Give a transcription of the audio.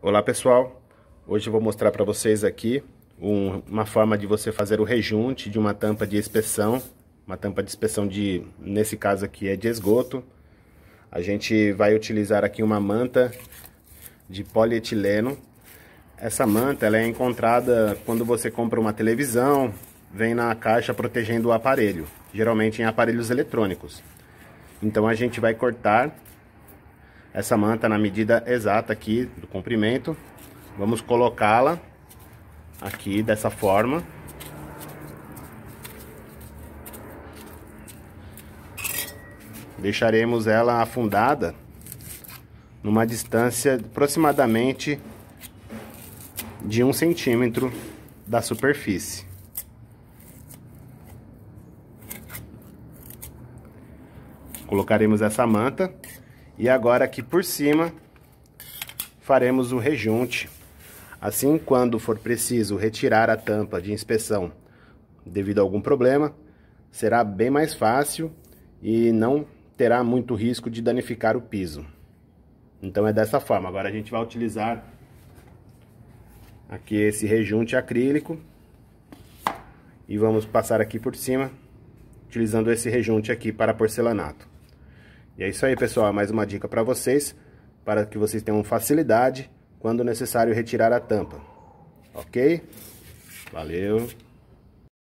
Olá pessoal, hoje eu vou mostrar para vocês aqui um, uma forma de você fazer o rejunte de uma tampa de inspeção, uma tampa de inspeção de, nesse caso aqui é de esgoto. A gente vai utilizar aqui uma manta de polietileno. Essa manta ela é encontrada quando você compra uma televisão, vem na caixa protegendo o aparelho, geralmente em aparelhos eletrônicos. Então a gente vai cortar essa manta na medida exata aqui do comprimento. Vamos colocá-la aqui dessa forma. Deixaremos ela afundada numa distância aproximadamente de um centímetro da superfície. Colocaremos essa manta e agora aqui por cima faremos o rejunte. Assim, quando for preciso retirar a tampa de inspeção devido a algum problema, será bem mais fácil e não terá muito risco de danificar o piso. Então é dessa forma. Agora a gente vai utilizar aqui esse rejunte acrílico e vamos passar aqui por cima utilizando esse rejunte aqui para porcelanato. E é isso aí, pessoal. Mais uma dica para vocês, para que vocês tenham facilidade quando necessário retirar a tampa. Ok? Valeu!